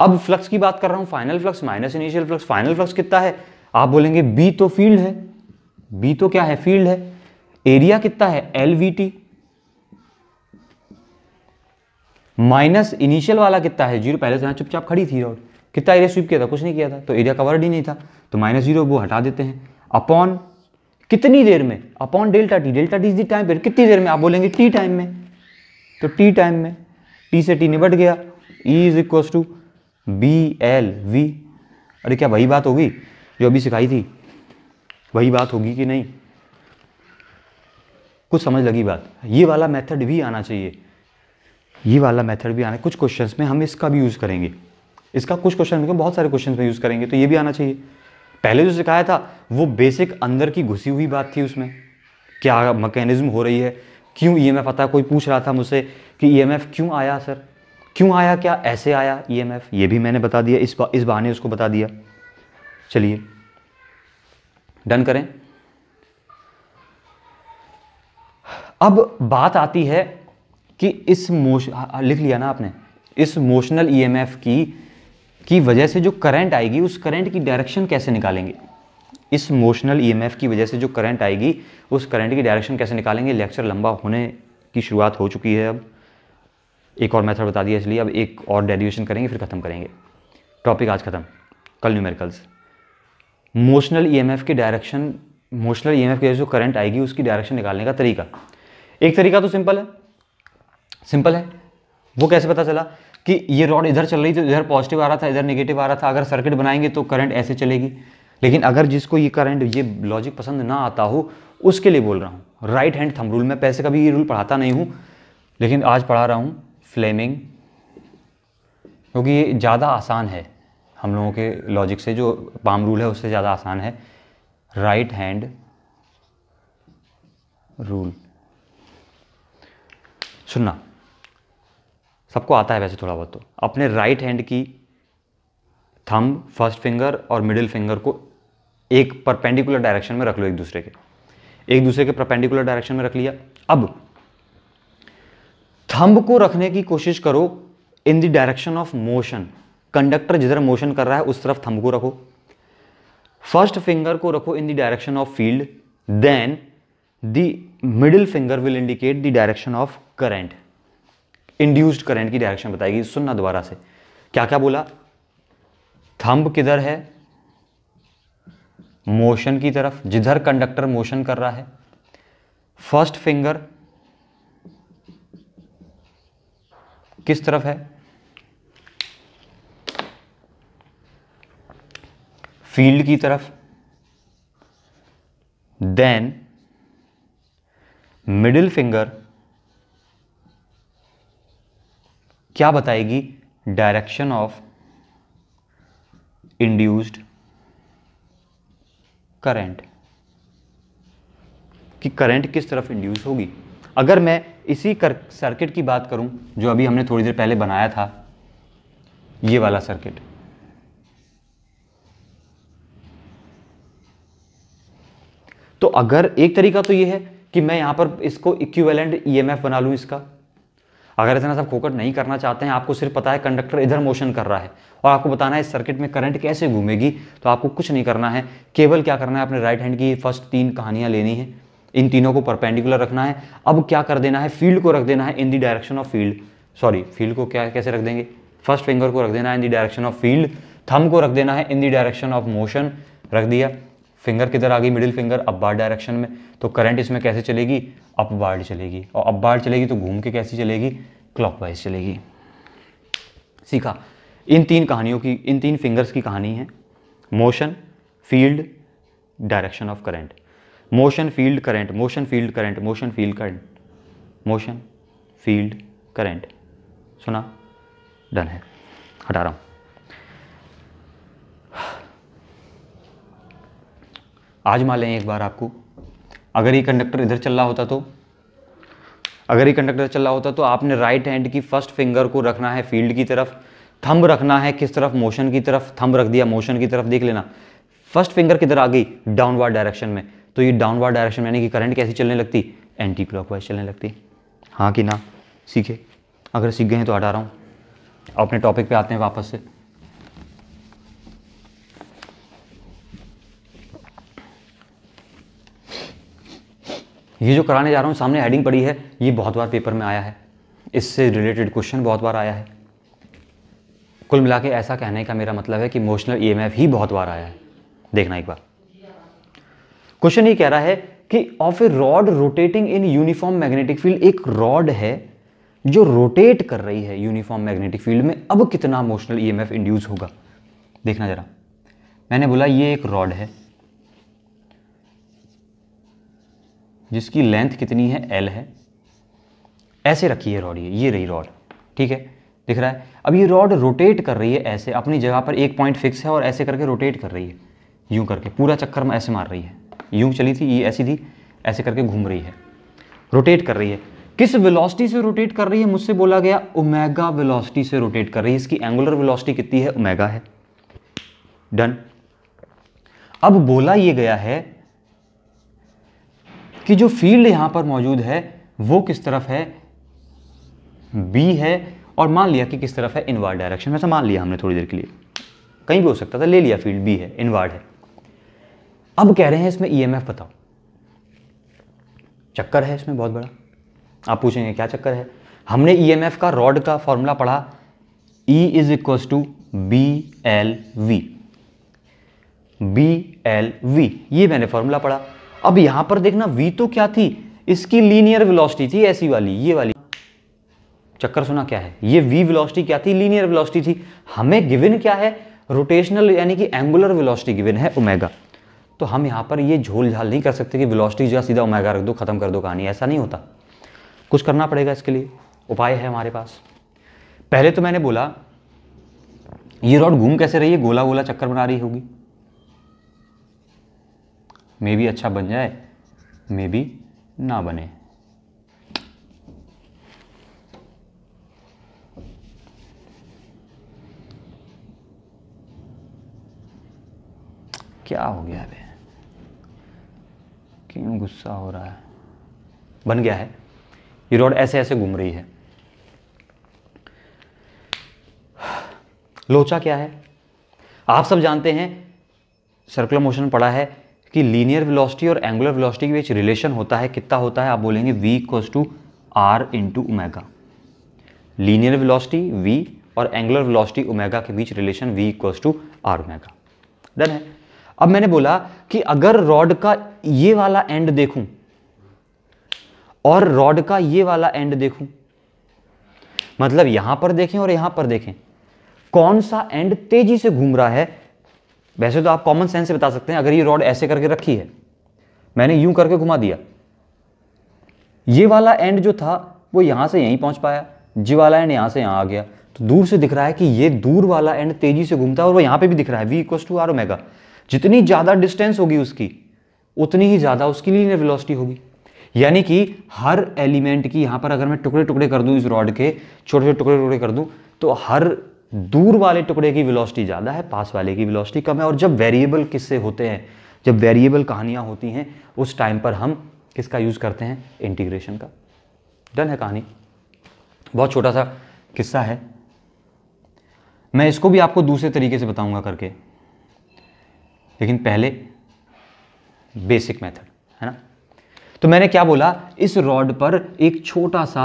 अब फ्लक्स की बात कर रहा हूँ final flux minus initial flux final flux कितना है आप बोलेंगे बी तो फील्ड है बी तो क्या है फील्ड है एरिया कितना है L V T minus initial वाला कितना है जीरो पहले से यहाँ चुपचाप खड़ी थी रोड कितना एरिया स्वीप किया था कुछ नहीं किया था तो एरिया कवर्ड ही नहीं था तो माइनस जीरो वो हटा देते हैं अपॉन कितनी देर में upon delta T delta T is the time period कितनी देर में आप बोलेंगे टी टाइम में तो टी टाइम में टी से टी निबट गया E is equals to B L V अरे क्या वही बात होगी जो अभी सिखाई थी वही बात होगी कि नहीं कुछ समझ लगी बात ये वाला मेथड भी आना चाहिए ये वाला मेथड भी आना कुछ क्वेश्चंस में हम इसका भी यूज़ करेंगे इसका कुछ क्वेश्चन में बहुत सारे क्वेश्चन में यूज़ करेंगे तो ये भी आना चाहिए पहले जो सिखाया था वो बेसिक अंदर की घुसी हुई बात थी उसमें क्या मकैनिज़्म हो रही है क्यों ई एम एफ आता कोई पूछ रहा था मुझसे कि ई एम एफ क्यों आया सर क्यों आया क्या ऐसे आया ईएमएफ e ये भी मैंने बता दिया इस बा, इस बहाने उसको बता दिया चलिए डन करें अब बात आती है कि इस मोश लिख लिया ना आपने इस मोशनल ईएमएफ e की की वजह से जो करंट आएगी उस करंट की डायरेक्शन कैसे निकालेंगे इस मोशनल ईएमएफ e की वजह से जो करंट आएगी उस करंट की डायरेक्शन कैसे निकालेंगे लेक्चर लंबा होने की शुरुआत हो चुकी है अब एक और मेथड बता दिया इसलिए अब एक और डेरिवेशन करेंगे फिर ख़त्म करेंगे टॉपिक आज ख़त्म कल न्यूमेरिकल्स मोशनल ईएमएफ की डायरेक्शन मोशनल ईएमएफ की जो करंट आएगी उसकी डायरेक्शन निकालने का तरीका एक तरीका तो सिंपल है सिंपल है वो कैसे पता चला कि ये रॉड इधर चल रही थी इधर पॉजिटिव आ रहा था इधर नेगेटिव आ रहा था अगर सर्किट बनाएंगे तो करंट ऐसे चलेगी लेकिन अगर जिसको ये करंट ये लॉजिक पसंद ना आता हो उसके लिए बोल रहा हूँ राइट हैंड थम रूल मैं पैसे कभी ये रूल पढ़ाता नहीं हूँ लेकिन आज पढ़ा रहा हूँ फ्लेमिंग क्योंकि ये ज़्यादा आसान है हम लोगों के लॉजिक से जो पाम रूल है उससे ज़्यादा आसान है राइट हैंड रूल सुनना सबको आता है वैसे थोड़ा बहुत तो अपने राइट हैंड की थंब फर्स्ट फिंगर और मिडिल फिंगर को एक परपेंडिकुलर डायरेक्शन में रख लो एक दूसरे के एक दूसरे के परपेंडिकुलर डायरेक्शन में रख लिया अब थंब को रखने की कोशिश करो in the direction of motion conductor जिधर मोशन कर रहा है उस तरफ थंब को रखो फर्स्ट फिंगर को रखो in the direction of field then the middle finger will indicate the direction of current induced current की डायरेक्शन बताएगी सुनना दोबारा से क्या क्या बोला थंब किधर है मोशन की तरफ जिधर कंडक्टर मोशन कर रहा है फर्स्ट फिंगर किस तरफ है फील्ड की तरफ देन मिडिल फिंगर क्या बताएगी डायरेक्शन ऑफ इंड्यूस्ड करंट कि करंट किस तरफ इंड्यूस होगी अगर मैं इसी कर, सर्किट की बात करूं जो अभी हमने थोड़ी देर पहले बनाया था ये वाला सर्किट तो अगर एक तरीका तो ये है कि मैं यहां पर इसको इक्विवेलेंट ईएमएफ बना लूं इसका अगर इतना सब खोकर नहीं करना चाहते हैं आपको सिर्फ पता है कंडक्टर इधर मोशन कर रहा है और आपको बताना है इस सर्किट में करंट कैसे घूमेगी तो आपको कुछ नहीं करना है केवल क्या करना है अपने राइट हैंड की फर्स्ट तीन कहानियां लेनी है इन तीनों को परपेंडिकुलर रखना है अब क्या कर देना है फील्ड को रख देना है in the direction of field sorry field को क्या कैसे रख देंगे फर्स्ट फिंगर को रख देना है in the direction of field thumb को रख देना है in the direction of motion रख दिया फिंगर किधर आ गई मिडिल फिंगर अप बार डायरेक्शन में तो करंट इसमें कैसे चलेगी अप बार्ड चलेगी और अप बार्ड चलेगी तो घूम के कैसी चलेगी क्लॉकवाइज चलेगी सीखा इन तीन कहानियों की इन तीन फिंगर्स की कहानी है motion field direction of current motion field current motion field current motion field current motion field current सुना डन है हटा रहा हूं आज मान लें एक बार आपको अगर ये कंडक्टर इधर चल रहा होता तो अगर ये कंडक्टर चल रहा होता तो आपने राइट हैंड की फर्स्ट फिंगर को रखना है फील्ड की तरफ थंब रखना है किस तरफ मोशन की तरफ थंब रख दिया मोशन की तरफ देख लेना फर्स्ट फिंगर किधर आ गई डाउनवर्ड डायरेक्शन में तो ये डाउनवर्ड डायरेक्शन यानी कि करंट कैसी चलने लगती एंटी वाइज चलने लगती हाँ कि ना सीखे अगर सीख गए हैं तो हटा रहा हूँ अपने टॉपिक पे आते हैं वापस से ये जो कराने जा रहा हूँ सामने हेडिंग पड़ी है ये बहुत बार पेपर में आया है इससे रिलेटेड क्वेश्चन बहुत बार आया है कुल मिला के ऐसा कहने का मेरा मतलब है कि इमोशनल एफ e ही बहुत बार आया है देखना एक बार क्वेश्चन ये कह रहा है कि of a rod rotating in uniform magnetic field एक रॉड है जो रोटेट कर रही है यूनिफॉर्म मैग्नेटिक फील्ड में अब कितना मोशनल ईएमएफ इंड्यूस होगा देखना जरा मैंने बोला ये एक रॉड है जिसकी लेंथ कितनी है एल है ऐसे रखी है रॉड ये ये रही रॉड ठीक है दिख रहा है अब ये रॉड रोटेट कर रही है ऐसे अपनी जगह पर एक पॉइंट फिक्स है और ऐसे करके रोटेट कर रही है यूं करके पूरा चक्कर में ऐसे मार रही है यूं चली थी ये ऐसी थी ऐसे करके घूम रही है रोटेट कर रही है किस वेलोसिटी से रोटेट कर रही है मुझसे बोला गया ओमेगा वेलोसिटी से रोटेट कर रही है इसकी एंगुलर वेलोसिटी कितनी है ओमेगा है डन अब बोला ये गया है कि जो फील्ड यहां पर मौजूद है वो किस तरफ है बी है और मान लिया कि किस तरफ है इनवर्ड डायरेक्शन में मान लिया हमने थोड़ी देर के लिए कहीं भी हो सकता था ले लिया फील्ड बी है इनवर्ड है अब कह रहे हैं इसमें ईएमएफ e बताओ चक्कर है इसमें बहुत बड़ा आप पूछेंगे क्या चक्कर है हमने ईएमएफ e का रॉड का फॉर्मूला पढ़ा E is equal to B L V B L V ये मैंने फॉर्मूला पढ़ा अब यहां पर देखना V तो क्या थी इसकी लीनियर वेलोसिटी थी ऐसी वाली ये वाली चक्कर सुना क्या है ये V वेलोसिटी क्या थी लीनियर वेलोसिटी थी हमें गिवन क्या है रोटेशनल यानी कि एंगुलर वेलोसिटी गिवन है ओमेगा तो हम यहाँ पर ये झोल झाल नहीं कर सकते कि वेलोसिटी जो है सीधा ओमेगा रख दो ख़त्म कर दो कहानी ऐसा नहीं होता कुछ करना पड़ेगा इसके लिए उपाय है हमारे पास पहले तो मैंने बोला ये रॉड घूम कैसे रही है गोला गोला चक्कर बना रही होगी मे भी अच्छा बन जाए मे भी ना बने क्या हो गया अभी क्यों गुस्सा हो रहा है बन गया है ये रोड ऐसे ऐसे घूम रही है लोचा क्या है आप सब जानते हैं सर्कुलर मोशन पढ़ा है कि लीनियर वेलोसिटी और एंगुलर वेलोसिटी के बीच रिलेशन होता है कितना होता है आप बोलेंगे v equals to R into omega linear velocity v और एंगुलर वेलोसिटी उमेगा के बीच relation v equal to R omega done है अब मैंने बोला कि अगर रॉड का ये वाला एंड देखूं और रॉड का ये वाला एंड देखूं मतलब यहां पर देखें और यहां पर देखें कौन सा एंड तेजी से घूम रहा है वैसे तो आप कॉमन सेंस से बता सकते हैं अगर ये रॉड ऐसे करके रखी है मैंने यूं करके घुमा दिया ये वाला एंड जो था वो यहां से यहीं पहुंच पाया जी वाला एंड यहां से यहां आ गया तो दूर से दिख रहा है कि ये दूर वाला एंड तेजी से घूमता है और वो यहां पे भी दिख रहा है V equals to R omega जितनी ज़्यादा डिस्टेंस होगी उसकी उतनी ही ज़्यादा उसकी लीनियर वेलोसिटी होगी यानी कि हर एलिमेंट की यहाँ पर अगर मैं टुकड़े टुकड़े कर दूँ इस रॉड के छोटे छोटे टुकड़े टुकड़े कर दूँ तो हर दूर वाले टुकड़े की वेलोसिटी ज़्यादा है पास वाले की वेलोसिटी कम है और जब वेरिएबल किससे होते हैं जब वेरिएबल कहानियाँ होती हैं उस टाइम पर हम किसका यूज़ करते हैं इंटीग्रेशन का डन है कहानी बहुत छोटा सा किस्सा है मैं इसको भी आपको दूसरे तरीके से बताऊंगा करके लेकिन पहले बेसिक मेथड है ना तो मैंने क्या बोला इस रॉड पर एक छोटा सा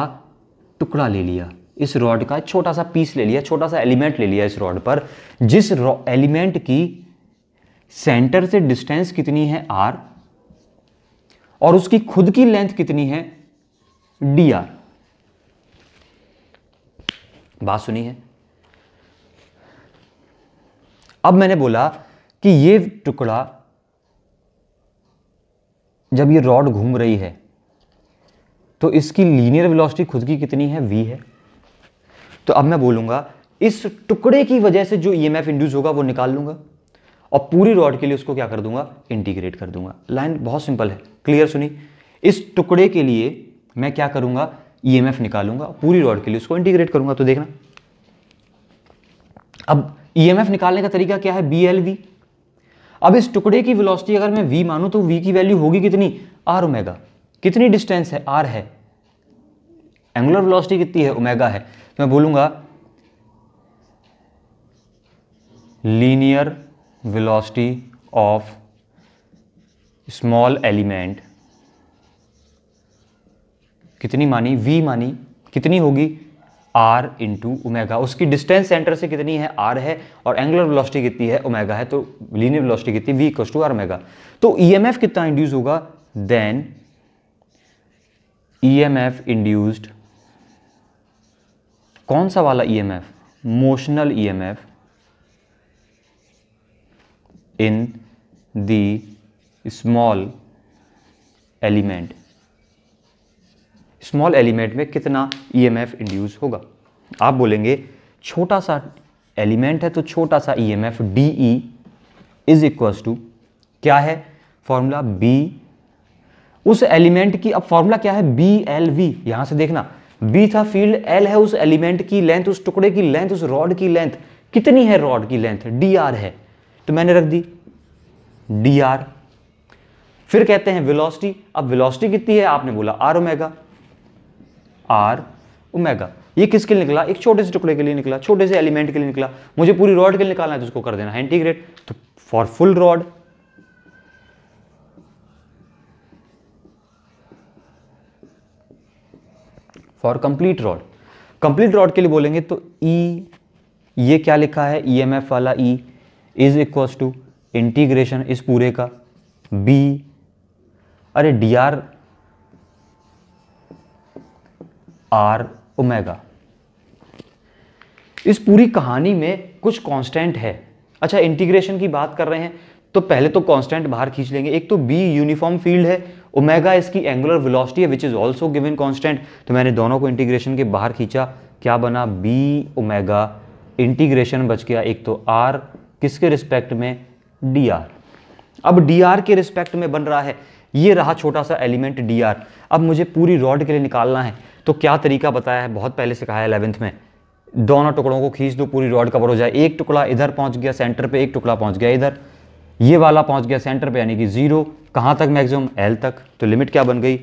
टुकड़ा ले लिया इस रॉड का छोटा सा पीस ले लिया छोटा सा एलिमेंट ले लिया इस रॉड पर जिस एलिमेंट की सेंटर से डिस्टेंस कितनी है आर और उसकी खुद की लेंथ कितनी है डी आर बात सुनी है अब मैंने बोला कि ये टुकड़ा जब ये रॉड घूम रही है तो इसकी लीनियर वेलोसिटी खुद की कितनी है वी है तो अब मैं बोलूंगा इस टुकड़े की वजह से जो ई एम इंड्यूस होगा वो निकाल लूंगा और पूरी रॉड के लिए उसको क्या कर दूंगा इंटीग्रेट कर दूंगा लाइन बहुत सिंपल है क्लियर सुनी इस टुकड़े के लिए मैं क्या करूंगा ईएमएफ e निकालूंगा पूरी रॉड के लिए उसको इंटीग्रेट करूंगा तो देखना अब ईएमएफ e निकालने का तरीका क्या है बी एल वी अब इस टुकड़े की वेलोसिटी अगर मैं वी मानूं तो वी की वैल्यू होगी कितनी आर ओमेगा कितनी डिस्टेंस है आर है एंगुलर वेलोसिटी कितनी है ओमेगा है तो मैं बोलूंगा linear velocity of small element कितनी मानी वी मानी कितनी होगी आर इंटू ओमेगा उसकी डिस्टेंस सेंटर से कितनी है आर है और एंगुलर वेलोसिटी कितनी है ओमेगा है तो लीनियर वेलोसिटी कितनी V equals to R omega तो ईएमएफ e कितना इंड्यूस होगा देन ईएमएफ इंड्यूस्ड कौन सा वाला EMF motional EMF in the small element small element में कितना ईएमएफ e इंड्यूस होगा आप बोलेंगे छोटा सा एलिमेंट है तो छोटा सा E M F D E is equal to क्या है फॉर्मूला बी उस एलिमेंट की अब फॉर्मूला क्या है बी एल वी यहां से देखना बी था फील्ड एल है उस एलिमेंट की लेंथ उस टुकड़े की लेंथ उस रॉड की लेंथ कितनी है रॉड की लेंथ डी आर है तो मैंने रख दी डी आर फिर कहते हैं वेलोसिटी अब वेलोसिटी कितनी है आपने बोला आर ओमेगा आर ओमेगा ये किसके लिए निकला एक छोटे से टुकड़े के लिए निकला छोटे से एलिमेंट के लिए निकला मुझे पूरी रॉड के लिए निकालना है तो उसको कर देना है इंटीग्रेट तो for full rod for complete rod complete rod के लिए बोलेंगे तो ई e, ये क्या लिखा है ई एम एफ वाला E is equal to integration इस पूरे का बी अरे डी आर आर ओमेगा इस पूरी कहानी में कुछ कांस्टेंट है अच्छा इंटीग्रेशन की बात कर रहे हैं तो पहले तो कांस्टेंट बाहर खींच लेंगे एक तो बी यूनिफॉर्म फील्ड है ओमेगा इसकी एंगुलर वेलोसिटी है which is also given constant तो मैंने दोनों को इंटीग्रेशन के बाहर खींचा क्या बना बी ओमेगा इंटीग्रेशन बच गया एक तो आर किसके रिस्पेक्ट में डी आर अब डी आर के रिस्पेक्ट में बन रहा है ये रहा छोटा सा एलिमेंट डी आर अब मुझे पूरी रॉड के लिए निकालना है तो क्या तरीका बताया है बहुत पहले से कहा है एलेवेंथ में दोनों टुकड़ों को खींच दो पूरी रॉड कवर हो जाए एक टुकड़ा इधर पहुंच गया सेंटर पे एक टुकड़ा पहुंच गया इधर ये वाला पहुंच गया सेंटर पे यानी कि जीरो कहां तक मैक्सिमम एल तक तो लिमिट क्या बन गई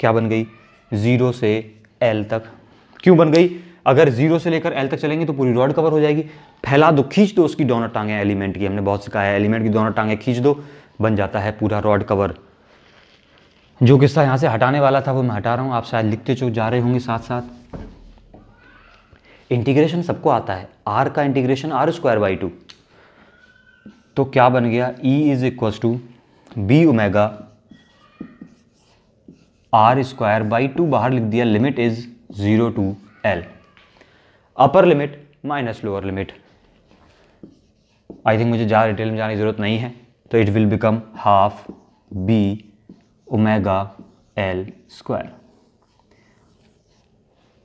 क्या बन गई जीरो से एल तक क्यों बन गई अगर जीरो से लेकर एल तक चलेंगे तो पूरी रॉड कवर हो जाएगी फैला दो खींच दो उसकी दोनों टांगे एलिमेंट की हमने बहुत सिखाया है एलिमेंट की दोनों टांगे खींच दो बन जाता है पूरा रॉड कवर जो किस्सा यहाँ से हटाने वाला था वो मैं हटा रहा हूँ आप शायद लिखते चो जा रहे होंगे साथ साथ इंटीग्रेशन सबको आता है आर का integration R square by two तो क्या बन गया E is equal to B omega R square by two बाहर लिख दिया limit is zero to L upper limit minus lower limit I think मुझे ज़्यादा डिटेल में जाने की ज़रूरत नहीं है तो it will become half B omega L square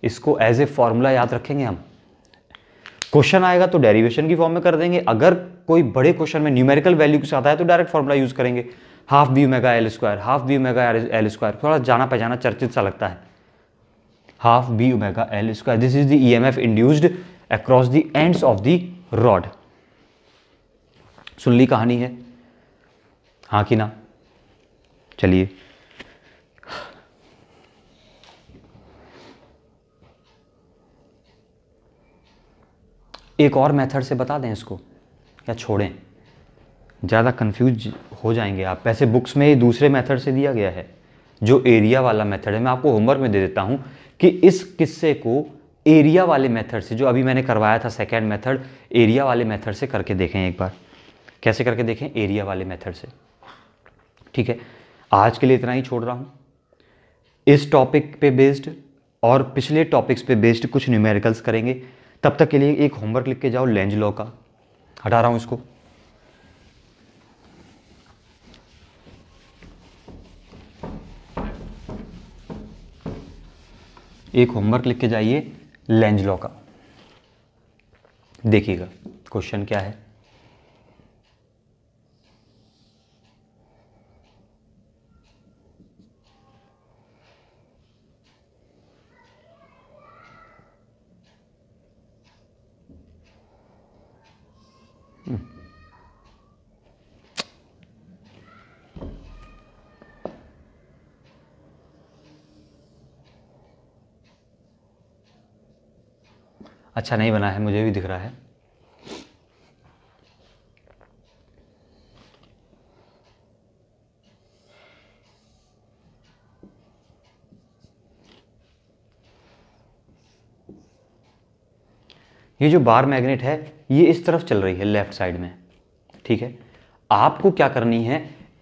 इसको एज ए फॉर्मूला याद रखेंगे हम क्वेश्चन आएगा तो डेरिवेशन की फॉर्म में कर देंगे अगर कोई बड़े क्वेश्चन में न्यूमेरिकल वैल्यू के साथ आया तो डायरेक्ट फॉर्मूला यूज़ करेंगे half B omega L square half B omega L square थोड़ा जाना पहचाना चर्चित सा लगता है half B omega l square. This is the EMF induced across the ends of the rod सुन ली कहानी है हाँ कि ना चलिए एक और मेथड से बता दें इसको या छोड़ें ज़्यादा कंफ्यूज हो जाएंगे आप वैसे बुक्स में दूसरे मेथड से दिया गया है जो एरिया वाला मेथड है मैं आपको होमवर्क में दे देता हूँ कि इस किस्से को एरिया वाले मेथड से जो अभी मैंने करवाया था सेकेंड मेथड एरिया वाले मेथड से करके देखें एक बार कैसे करके देखें एरिया वाले मेथड से ठीक है आज के लिए इतना ही छोड़ रहा हूँ इस टॉपिक पे बेस्ड और पिछले टॉपिक्स पे बेस्ड कुछ न्यूमेरिकल्स करेंगे तब तक के लिए एक होमवर्क लिख के जाओ लेंज लॉ का हटा रहा हूँ इसको एक होमवर्क लिख के जाइए लेंज लॉ का देखिएगा क्वेश्चन क्या है अच्छा नहीं बना है मुझे भी दिख रहा है ये जो बार मैग्नेट है ये इस तरफ चल रही है लेफ्ट साइड में ठीक है आपको क्या करनी है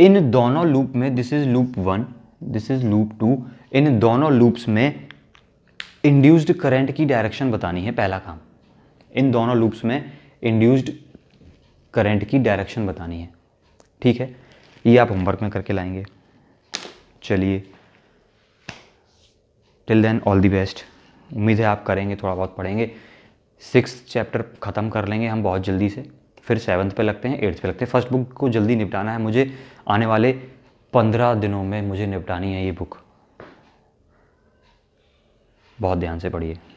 इन दोनों लूप में this is loop one this is loop two इन दोनों लूप्स में इंड्यूस्ड करंट की डायरेक्शन बतानी है पहला काम इन दोनों लूप्स में इंड्यूस्ड करंट की डायरेक्शन बतानी है ठीक है ये आप होमवर्क में करके लाएंगे चलिए till then all the best उम्मीद है आप करेंगे थोड़ा बहुत पढ़ेंगे सिक्स चैप्टर ख़त्म कर लेंगे हम बहुत जल्दी से फिर सेवन्थ पे लगते हैं एट्थ पे लगते हैं फर्स्ट बुक को जल्दी निपटाना है मुझे आने वाले पंद्रह दिनों में मुझे निपटानी है ये बुक बहुत ध्यान से पढ़िए